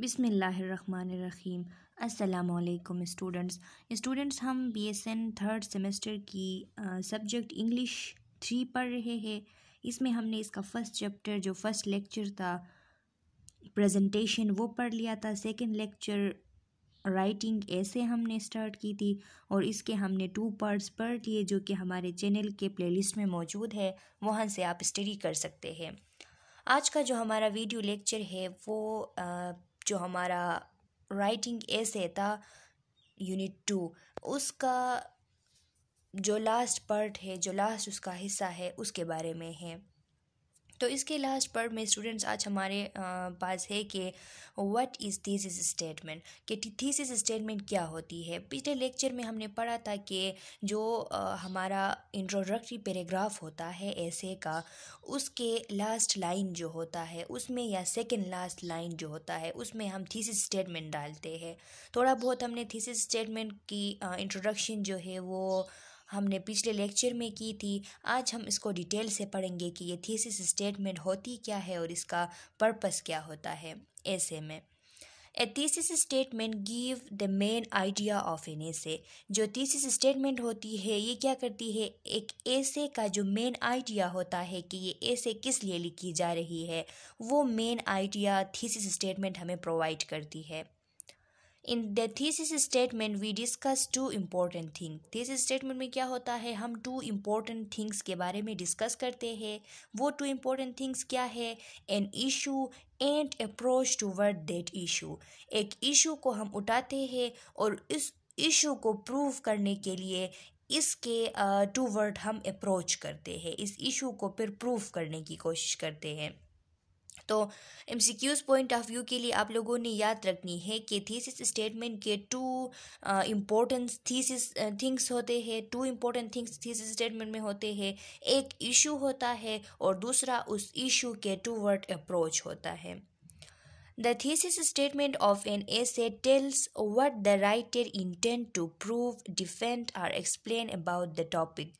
बिसमीम् अस्सलाम students students हम BSN third semester की सब्जेक्ट इंग्लिश थ्री पढ़ रहे हैं इसमें हमने इसका फ़र्स्ट चैप्टर जो फर्स्ट लेक्चर था प्रेजेंटेशन वो पढ़ लिया था सेकंड लेक्चर राइटिंग ऐसे हमने स्टार्ट की थी और इसके हमने टू पार्ट्स पढ़ लिए जो कि हमारे चैनल के प्लेलिस्ट में मौजूद है वहाँ से आप स्टडी कर सकते हैं आज का जो हमारा वीडियो लेक्चर है वो आ, जो हमारा राइटिंग एसे था यूनिट टू उसका जो लास्ट पार्ट है जो लास्ट उसका हिस्सा है उसके बारे में है तो इसके लास्ट पर में स्टूडेंट्स आज हमारे पास है कि व्हाट इज़ थीसिस स्टेटमेंट कि थीसिस स्टेटमेंट क्या होती है पिछले लेक्चर में हमने पढ़ा था कि जो हमारा इंट्रोडक्टरी पैराग्राफ होता है ऐसे का उसके लास्ट लाइन जो होता है उसमें या सेकेंड लास्ट लाइन जो होता है उसमें हम थीस स्टेटमेंट डालते हैं थोड़ा बहुत हमने थीसिस स्टेटमेंट की इंट्रोडक्शन जो है वो हमने पिछले लेक्चर में की थी आज हम इसको डिटेल से पढ़ेंगे कि ये थीसिस स्टेटमेंट होती क्या है और इसका पर्पस क्या होता है ऐसे में a thesis statement give the main idea of an essay जो थीसिस स्टेटमेंट होती है ये क्या करती है एक ऐसे का जो मेन आइडिया होता है कि ये ऐसे किस लिए लिखी जा रही है वो मेन आइडिया थीसिस स्टेटमेंट हमें प्रोवाइड करती है in the thesis statement we discuss two important thing thesis statement में क्या होता है हम टू इम्पोर्टेंट थिंग्स के बारे में डिस्कस करते हैं वो टू इम्पोर्टेंट थिंग्स क्या है an issue and approach toward that issue एक ईशू को हम उठाते हैं और इस ईशू को प्रूव करने के लिए इसके टू uh, वर्ड हम अप्रोच करते हैं इस ईशू को फिर प्रूव करने की कोशिश करते हैं तो एम पॉइंट ऑफ व्यू के लिए आप लोगों ने याद रखनी है कि थीसिस स्टेटमेंट के टू इम्पोर्टेंस थीसिस थिंग्स होते हैं two important things thesis statement में होते हैं एक इशू होता है और दूसरा उस इशू के टू वर्ड अप्रोच होता है the thesis of an an essay tells what the writer intent to prove defend और एक्सप्लेन अबाउट द टॉपिक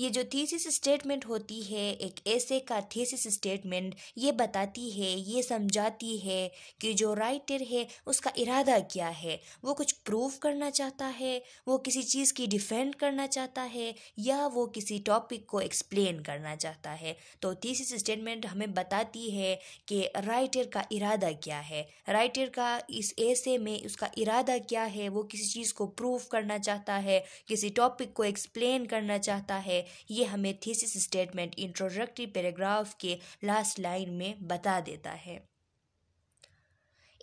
ये जो थीसिस स्टेटमेंट होती है एक ऐसे का थीसिस स्टेटमेंट ये बताती है ये समझाती है कि जो राइटर है उसका इरादा क्या है वो कुछ प्रूव करना चाहता है वो किसी चीज़ की डिफेंड करना चाहता है या वो किसी टॉपिक को एक्सप्लेन करना चाहता है तो थीसिस स्टेटमेंट हमें बताती है कि राइटर का इरादा क्या है राइटर का इस ऐसे में उसका इरादा क्या है वो किसी चीज़ को प्रूव करना चाहता है किसी टॉपिक को एक्सप्लेन करना चाहता है ये हमें थीसिस स्टेटमेंट इंट्रोडक्टरी पैराग्राफ के लास्ट लाइन में बता देता है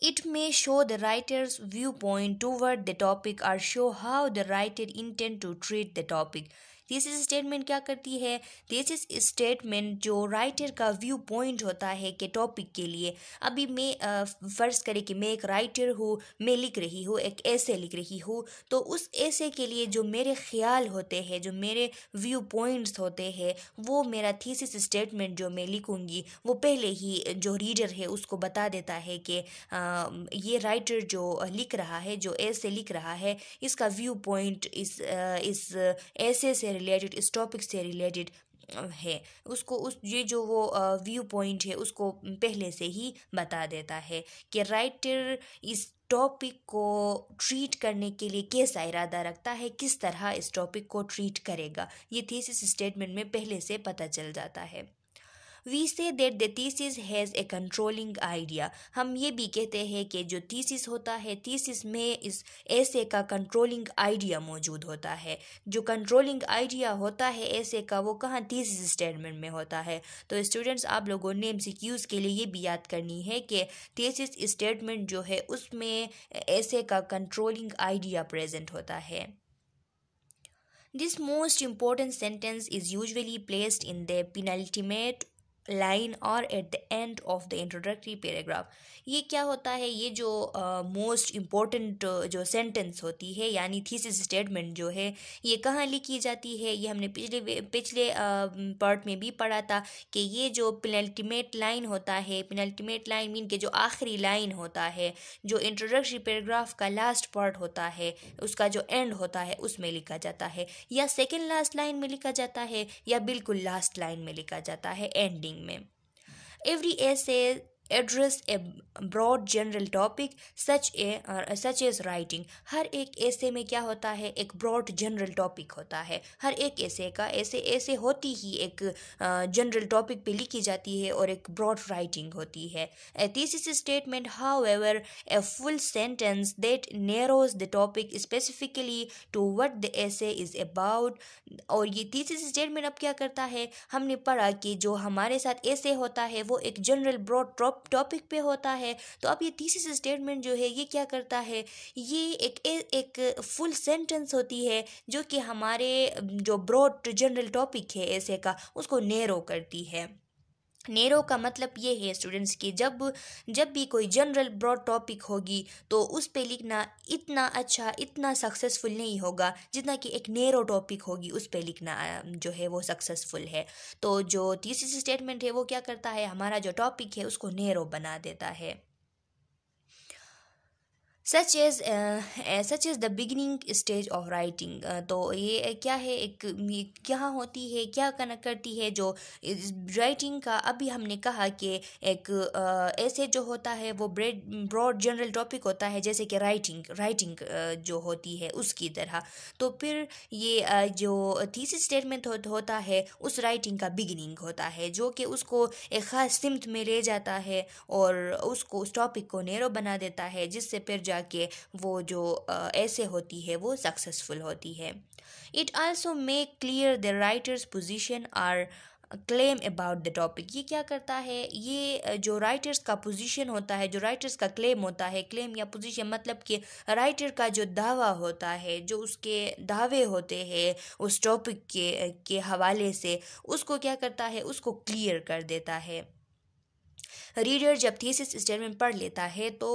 it may show the writer's view point toward the topic or show how the writer intent to treat the topic is statement क्या करती है इज स्टेटमेंट जो राइटर का व्यू पॉइंट होता है कि टॉपिक के लिए अभी मैं फ़र्ज़ करें कि मैं एक राइटर हूँ मैं लिख रही हूँ एक ऐसे लिख रही हूँ तो उस ऐसे के लिए जो मेरे ख्याल होते हैं जो मेरे व्यू पॉइंट्स होते हैं वो मेरा थीसिस स्टेटमेंट जो मैं लिखूँगी वो पहले ही जो रीडर है उसको बता देता है कि ये राइटर जो लिख रहा है जो ऐसे लिख रहा है इसका व्यू पॉइंट इस इस ऐसे से रिलेटेड इस टॉपिक से रिलेटेड है उसको उस ये जो वो व्यू पॉइंट है उसको पहले से ही बता देता है कि राइटर इस टॉपिक को ट्रीट करने के लिए कैसा इरादा रखता है किस तरह इस टॉपिक को ट्रीट करेगा ये थीसिस स्टेटमेंट में पहले से पता चल जाता है we say that the thesis has a controlling idea हम ये भी कहते हैं कि जो थीसिस होता है थीसिस में इस ऐसे का कंट्रोलिंग आइडिया मौजूद होता है जो कंट्रोलिंग आइडिया होता है ऐसे का वो कहाँ थीसिस स्टेटमेंट में होता है तो स्टूडेंट्स आप लोगों ने एम के लिए ये भी याद करनी है कि थीसिस स्टेटमेंट जो है उसमें ऐसे का कंट्रोलिंग आइडिया प्रेजेंट होता है This most important sentence is usually placed in the penultimate line और at the end of the introductory paragraph ये क्या होता है ये जो मोस्ट uh, इम्पोर्टेंट uh, जो सेंटेंस होती है यानी थीसिस स्टेटमेंट जो है ये कहाँ लिखी जाती है ये हमने पिछले पिछले पार्ट uh, में भी पढ़ा था कि ये जो पिनल्टीमेट लाइन होता है पिनल्टीमेट लाइन मीन के जो आखिरी लाइन होता है जो इंट्रोडक्टरी पैराग्राफ का लास्ट पार्ट होता है उसका जो एंड होता है उसमें लिखा जाता है या सेकेंड लास्ट लाइन में लिखा जाता है या बिल्कुल लास्ट लाइन में लिखा जाता है एंडिंग में every a address a broad general topic such a such as writing हर एक ऐसे में क्या होता है एक ब्रॉड जनरल टॉपिक होता है हर एक ऐसे का ऐसे ऐसे होती ही एक जनरल uh, टॉपिक पे लिखी जाती है और एक ब्रॉड राइटिंग होती है तीसरी से statement however a full sentence that narrows the topic specifically to what the essay is about और ये तीसरी से स्टेटमेंट अब क्या करता है हमने पढ़ा कि जो हमारे साथ ऐसे होता है वो एक जनरल ब्रॉड टॉपिक टॉपिक पे होता है तो अब ये थीसिस स्टेटमेंट जो है ये क्या करता है ये एक एक फुल सेंटेंस होती है जो कि हमारे जो ब्रॉड जनरल टॉपिक है ऐसे का उसको नेरो करती है नेरो का मतलब ये है स्टूडेंट्स कि जब जब भी कोई जनरल ब्रॉड टॉपिक होगी तो उस पे लिखना इतना अच्छा इतना सक्सेसफुल नहीं होगा जितना कि एक नेरो टॉपिक होगी उस पे लिखना जो है वो सक्सेसफुल है तो जो तीसरी स्टेटमेंट है वो क्या करता है हमारा जो टॉपिक है उसको नेरो बना देता है such is such is the beginning stage of writing तो ये uh, क्या है एक क्या होती है क्या कनेक्ट करती है जो राइटिंग का अभी हमने कहा कि एक uh, ऐसे जो होता है वो ब्रेड ब्रॉड जनरल टॉपिक होता है जैसे कि राइटिंग राइटिंग uh, जो होती है उसकी तरह तो फिर ये जो थीसिस स्टेटमेंट हो, होता है उस राइटिंग का बिगिनिंग होता है जो कि उसको एक ख़ास सिमत में ले जाता है और उसको उस टॉपिक को नेरो बना देता है जिससे फिर जा जाके वो जो ऐसे होती है वो सक्सेसफुल होती है it also make clear the writer's position or claim about the topic ये क्या करता है ये जो राइटर्स का पोजीशन होता है जो राइटर्स का क्लेम होता है क्लेम या पोजीशन मतलब कि राइटर का जो दावा होता है जो उसके दावे होते हैं उस टॉपिक के के हवाले से उसको क्या करता है उसको क्लियर कर देता है रीडर जब थीसिस स्टेटमेंट पढ़ लेता है तो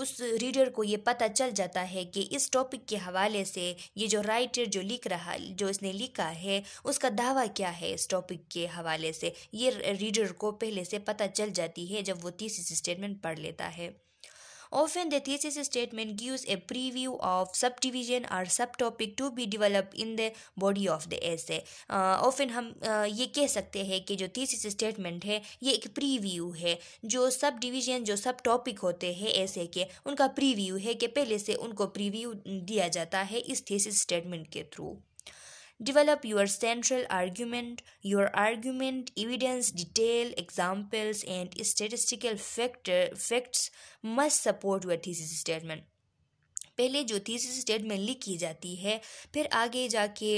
उस रीडर को ये पता चल जाता है कि इस टॉपिक के हवाले से ये जो राइटर जो लिख रहा जो इसने लिखा है उसका दावा क्या है इस टॉपिक के हवाले से ये रीडर को पहले से पता चल जाती है जब वो थीसिस स्टेटमेंट पढ़ लेता है Often the thesis statement gives a preview of subdivision or subtopic to be developed in the body of the essay. Uh, often हम uh, ये कह सकते हैं कि जो thesis statement है ये एक preview है जो subdivision जो subtopic होते हैं essay के उनका preview है कि पहले से उनको preview दिया जाता है इस thesis statement के through. Develop your central argument, your argument, evidence, detail, examples, and statistical factor, facts must support your thesis statement. पहले जो में स्टेटमेंट की जाती है फिर आगे जाके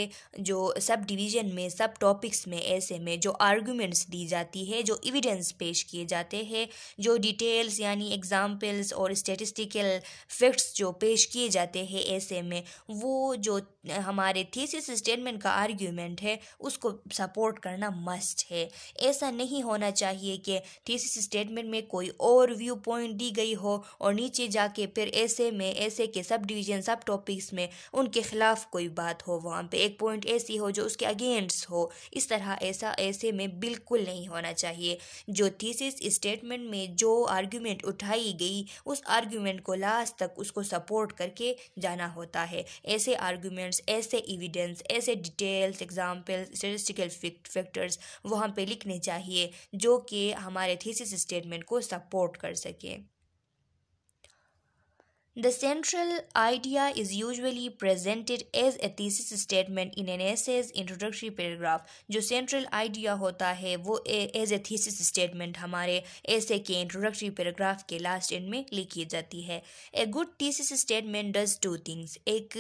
जो सब डिवीजन में सब टॉपिक्स में ऐसे में जो आर्गुमेंट्स दी जाती है जो एविडेंस पेश किए जाते हैं जो डिटेल्स यानी एग्जाम्पल्स और स्टेटिस्टिकल फैक्ट्स जो पेश किए जाते हैं ऐसे में वो जो हमारे थीसिस स्टेटमेंट का आर्ग्यूमेंट है उसको सपोर्ट करना मस्ट है ऐसा नहीं होना चाहिए कि थीसिस स्टेटमेंट में कोई और व्यू पॉइंट दी गई हो और नीचे जाके फिर ऐसे में ऐसे के सब डिवीज़न सब टॉपिक्स में उनके ख़िलाफ़ कोई बात हो वहाँ पे एक पॉइंट ऐसी हो जो उसके अगेंस्ट हो इस तरह ऐसा ऐसे में बिल्कुल नहीं होना चाहिए जो थीसिस स्टेटमेंट में जो आर्ग्यूमेंट उठाई गई उस आर्ग्यूमेंट को लास्ट तक उसको सपोर्ट करके जाना होता है ऐसे आर्ग्यूमेंट्स ऐसे एविडेंस ऐसे डिटेल्स एग्जाम्पल्स स्टेटिस्टिकल फैक्टर्स वहाँ पर लिखने चाहिए जो कि हमारे थीसिस स्टेटमेंट को सपोर्ट कर सकें The central idea is usually presented as a thesis statement in an essay's introductory paragraph. जो central idea होता है वो as a thesis statement हमारे essay के introductory paragraph के last end में लिखी जाती है A good thesis statement does two things. एक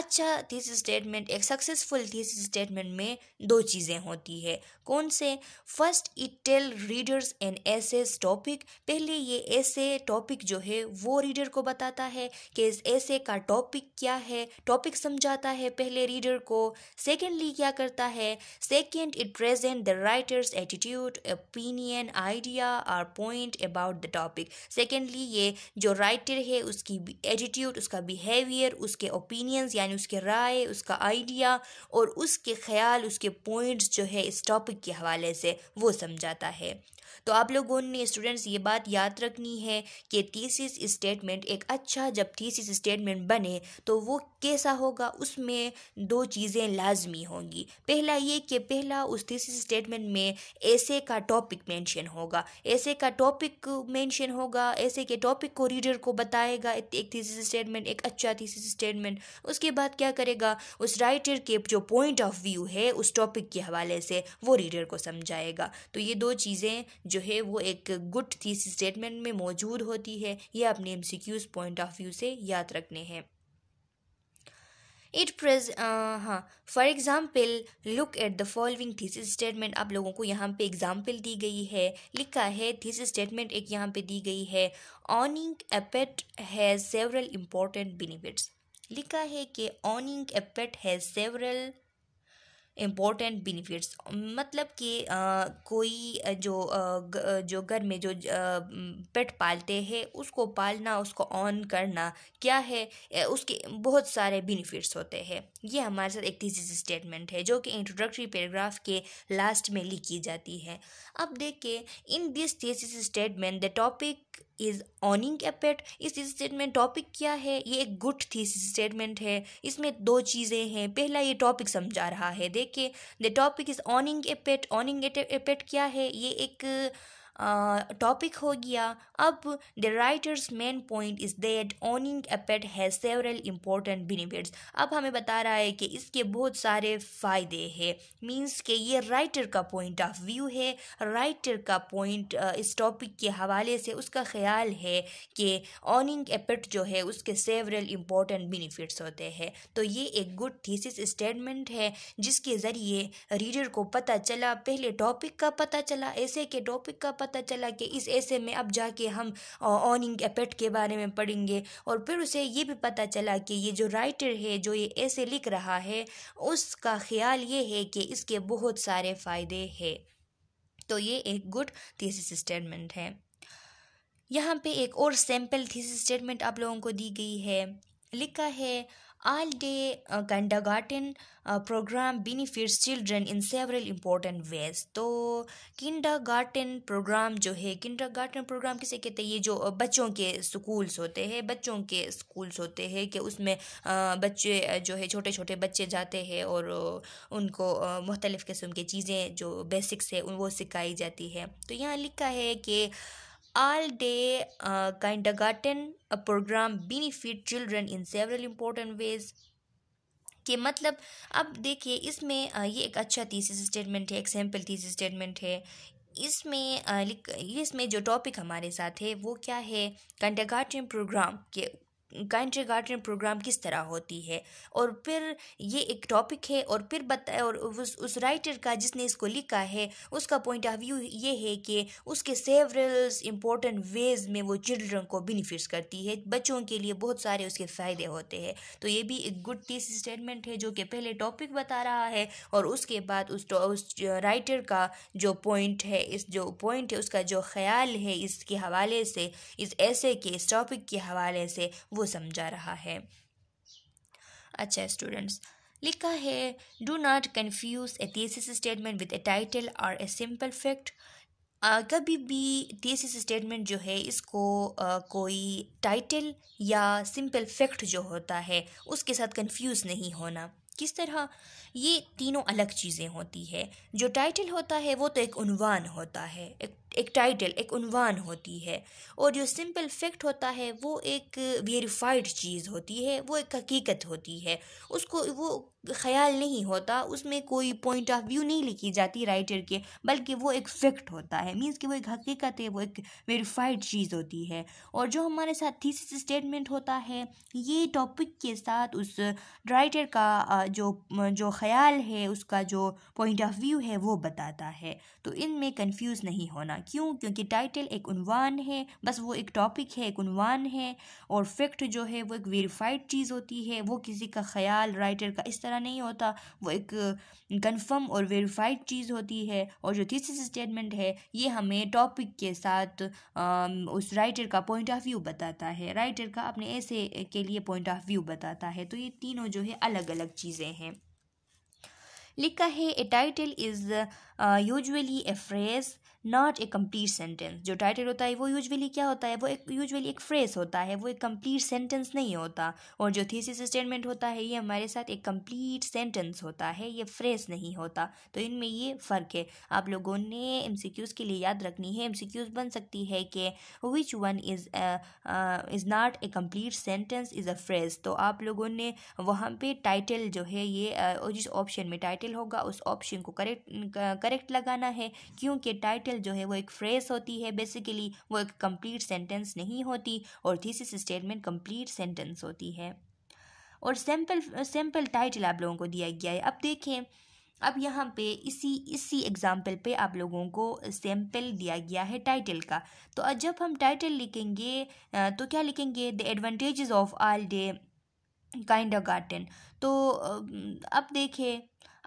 अच्छा thesis statement एक successful thesis statement में दो चीज़ें होती है कौन से First, it tell readers an essay's topic. पहले ये essay topic जो है वो reader को बताता है है कि इस ऐसे का टॉपिक क्या है टॉपिक समझाता है पहले रीडर को सेकेंडली क्या करता है second it present the writer's attitude opinion idea और point about the topic secondly ये जो राइटर है उसकी एटीट्यूड उसका बिहेवियर उसके ओपिनियंस यानी उसके राय उसका आइडिया और उसके ख्याल उसके पॉइंट्स जो है इस टॉपिक के हवाले से वो समझाता है तो आप लोगों ने स्टूडेंट्स ये बात याद रखनी है कि थीसिस स्टेटमेंट एक अच्छा अतः जब थीसिस स्टेटमेंट बने तो वो कैसा होगा उसमें दो चीज़ें लाजमी होंगी पहला ये कि पहला उस थीसिस स्टेटमेंट में ऐसे का टॉपिक मेंशन होगा ऐसे का टॉपिक मेंशन होगा ऐसे के टॉपिक को रीडर को बताएगा एक थीसिस स्टेटमेंट एक अच्छा थीसिस स्टेटमेंट उसके बाद क्या करेगा उस राइटर के जो पॉइंट ऑफ व्यू है उस टॉपिक के हवाले से वो रीडर को समझाएगा तो ये दो चीज़ें जो है वो एक गुड थीसिस स्टेटमेंट में मौजूद होती है ये अपने एम पॉइंट ऑफ काफ़ी उसे याद रखने हैं इट प्रेज हाँ for example look at the following thesis statement आप लोगों को यहाँ पे एग्जाम्पल दी गई है लिखा है थीसिस स्टेटमेंट एक यहाँ पे दी गई है owning a pet has several important benefits लिखा है कि owning a pet has several important benefits मतलब कि कोई जो जो घर में जो पेट पालते हैं उसको पालना उसको ऑन करना क्या है उसके बहुत सारे बेनिफिट्स होते हैं ये हमारे साथ एक तीसरी स्टेटमेंट है जो कि इंट्रोडक्टरी पैराग्राफ के लास्ट में लिखी जाती है अब देखिए इन दिस तीसरी statement the topic is owning a pet इस स्टेटमेंट टॉपिक क्या है ये एक गुड थी स्टेटमेंट है इसमें दो चीज़ें हैं पहला ये टॉपिक समझा रहा है देख लेके the topic is owning a pet owning a pet क्या है ये एक टॉपिक हो गया अब the writer's main point is that owning a pet has several important benefits अब हमें बता रहा है कि इसके बहुत सारे फ़ायदे हैं मींस के ये राइटर का पॉइंट ऑफ व्यू है राइटर का पॉइंट इस टॉपिक के हवाले से उसका ख्याल है कि ऑनिंग ए पेट जो है उसके सेवरल इम्पोर्टेंट बेनिफिट्स होते हैं तो ये एक गुड थीसिस स्टेटमेंट है जिसके ज़रिए रीडर को पता चला पहले टॉपिक का पता चला ऐसे के टॉपिक का पता पता चला कि इस ऐसे में अब जाके हम ऑनिंग एपेट के बारे में पढ़ेंगे और फिर उसे ये भी पता चला कि ये जो राइटर है जो ये ऐसे लिख रहा है उसका ख्याल ये है कि इसके बहुत सारे फ़ायदे हैं तो ये एक गुड थीसिस स्टेटमेंट है यहाँ पे एक और सैम्पल थीसिस स्टेटमेंट आप लोगों को दी गई है लिखा है all day kindergarten program benefits children in several important ways तो किंडा गार्टन प्रोग्राम जो है किंडा गार्टन प्रोग्राम किसे कहते हैं ये जो uh, बच्चों के स्कूल्स होते हैं बच्चों के स्कूल्स होते हैं कि उसमें uh, बच्चे uh, जो है छोटे छोटे बच्चे जाते हैं और उनको मुख्तलिफ़ किस्म की चीज़ें जो बेसिक्स हैं वो सिखाई जाती है तो यहाँ लिखा है कि all day uh, kindergarten a program benefit children in several important ways के मतलब अब देखिए इसमें uh, ये एक अच्छा थीसिस स्टेटमेंट है एक थीसिस स्टेटमेंट है इसमें uh, इसमें जो टॉपिक हमारे साथ है वो क्या है कंडगार्टन प्रोग्राम के कंट्री गार्डन प्रोग्राम किस तरह होती है और फिर ये एक टॉपिक है और फिर बताए और उस उस राइटर का जिसने इसको लिखा है उसका पॉइंट ऑफ व्यू ये है कि उसके सेवरल इम्पोर्टेंट वेज में वो चिल्ड्रन को बेनिफिट्स करती है बच्चों के लिए बहुत सारे उसके फ़ायदे होते हैं तो ये भी एक गुड तीस स्टेटमेंट है जो कि पहले टॉपिक बता रहा है और उसके बाद उस, उस राइटर का जो पॉइंट है इस जो पॉइंट है उसका जो ख्याल है इसके हवाले से इस ऐसे के इस टॉपिक के हवाले से वो समझा रहा है अच्छा स्टूडेंट्स लिखा है do not confuse a thesis statement with a title और ए सिंपल फैक्ट कभी भी थीसिस स्टेटमेंट जो है इसको आ, कोई टाइटल या सिंपल फैक्ट जो होता है उसके साथ कन्फ्यूज़ नहीं होना किस तरह ये तीनों अलग चीज़ें होती है जो टाइटल होता है वो तो एक उनवान होता है एक एक टाइटल एक उनवान होती है और जो सिंपल फैक्ट होता है वो एक वेरीफाइड चीज़ होती है वो एक हकीकत होती है उसको वो ख्याल नहीं होता उसमें कोई पॉइंट ऑफ व्यू नहीं लिखी जाती राइटर के बल्कि वो एक फैक्ट होता है मीन्स कि वो एक हकीकत है वो एक वेरीफाइड चीज़ होती है और जो हमारे साथ थीसिस स्टेटमेंट होता है ये टॉपिक के साथ उस राइटर का जो जो ख्याल है उसका जो पॉइंट ऑफ व्यू है वो बताता है तो इनमें कन्फ्यूज़ नहीं होना क्यों क्योंकि टाइटल एक उनवान है बस वो एक टॉपिक है एक उनवान है और फैक्ट जो है वो एक वेरीफाइड चीज़ होती है वो किसी का ख्याल राइटर का इस तरह नहीं होता वो एक कंफर्म और वेरीफाइड चीज़ होती है और जो थीसिस स्टेटमेंट है ये हमें टॉपिक के साथ उस राइटर का पॉइंट ऑफ व्यू बताता है राइटर का अपने ऐसे के लिए पॉइंट ऑफ व्यू बताता है तो ये तीनों जो है अलग अलग चीज़ें हैं लिखा है a title is usually a phrase not a complete sentence जो टाइटल होता है वो यूजुअली क्या होता है वो एक यूजुअली एक फ्रेज होता है वो एक कम्प्लीट सेंटेंस नहीं होता और जो थीसिस स्टेटमेंट होता है ये हमारे साथ एक कम्प्लीट सेंटेंस होता है ये फ्रेज नहीं होता तो इनमें ये फ़र्क है आप लोगों ने एम के लिए याद रखनी है एम बन सकती है कि which one is is not a complete sentence is a phrase तो आप लोगों ने वहाँ पर टाइटल जो है ये uh, जिस ऑप्शन में टाइटल होगा उस ऑप्शन को करेक्ट करेक्ट लगाना है क्योंकि टाइटल जो है वो एक फ्रेज होती है बेसिकली वो एक कंप्लीट सेंटेंस नहीं होती और थीसिस स्टेटमेंट कंप्लीट सेंटेंस होती है और सैम्पल सैम्पल टाइटल आप लोगों को दिया गया है अब देखें अब यहाँ पे इसी इसी एग्ज़ाम्पल पे आप लोगों को सैम्पल दिया गया है टाइटल का तो जब हम टाइटल लिखेंगे तो क्या लिखेंगे the advantages of all day kindergarten तो अब देखें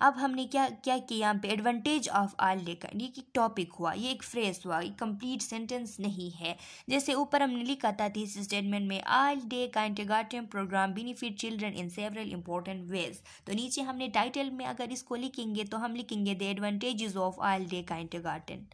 अब हमने क्या क्या किया यहाँ पे एडवांटेज ऑफ आर लेकर ये एक टॉपिक हुआ ये एक फ्रेज हुआ ये कंप्लीट सेंटेंस नहीं है जैसे ऊपर हमने लिखा था थीस स्टेटमेंट में all day kindergarten program benefit children in several important ways तो नीचे हमने टाइटल में अगर इसको लिखेंगे तो हम लिखेंगे the advantages of all day kindergarten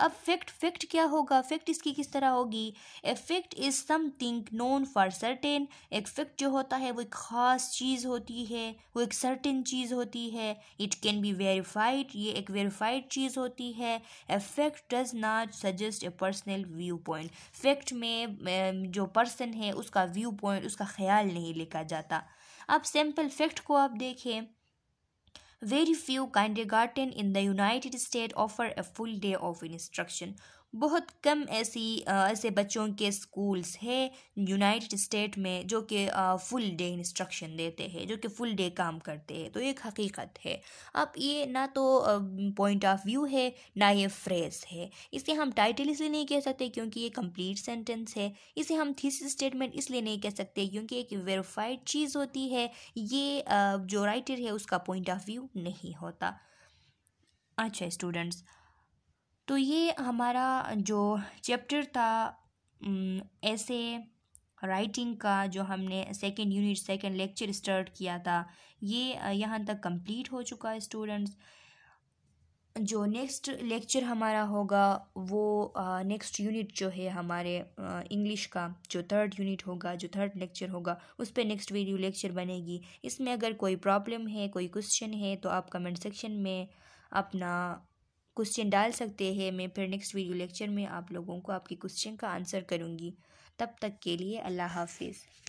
अब फैक्ट फैक्ट क्या होगा फैक्ट इसकी किस तरह होगी a fact is something known for certain एक फैक्ट जो होता है वो एक ख़ास चीज़ होती है वो एक सर्टेन चीज़ होती है इट कैन बी वेरीफाइड ये एक वेरीफाइड चीज़ होती है a fact does not suggest a personal view point fact में जो पर्सन है उसका व्यू पॉइंट उसका ख्याल नहीं लिखा जाता अब सैम्पल फैक्ट को आप देखें Very few kindergarten in the United States offer a full day of instruction. बहुत कम ऐसी ऐसे बच्चों के स्कूल्स है यूनाइटेड स्टेट में जो कि फुल डे इंस्ट्रक्शन देते हैं जो कि फुल डे काम करते हैं तो एक हकीकत है अब ये ना तो पॉइंट ऑफ व्यू है ना ये फ्रेज है इसे हम टाइटल इसलिए नहीं कह सकते क्योंकि ये कंप्लीट सेंटेंस है इसे हम थीस स्टेटमेंट इसलिए नहीं कह सकते क्योंकि एक वेरीफाइड चीज़ होती है ये जो राइटर है उसका पॉइंट ऑफ व्यू नहीं होता अच्छा स्टूडेंट्स तो ये हमारा जो चैप्टर था ऐसे राइटिंग का जो हमने second unit second lecture start किया था ये यहाँ तक कंप्लीट हो चुका है स्टूडेंट्स जो नेक्स्ट लेक्चर हमारा होगा वो नेक्स्ट यूनिट जो है हमारे इंग्लिश का जो थर्ड यूनिट होगा जो थर्ड लेक्चर होगा उस पर नेक्स्ट वीडियो लेक्चर बनेगी इसमें अगर कोई प्रॉब्लम है कोई क्वेश्चन है तो आप कमेंट सेक्शन में अपना क्वेश्चन डाल सकते हैं मैं फिर नेक्स्ट वीडियो लेक्चर में आप लोगों को आपके क्वेश्चन का आंसर करूँगी तब तक के लिए अल्लाह हाफिज़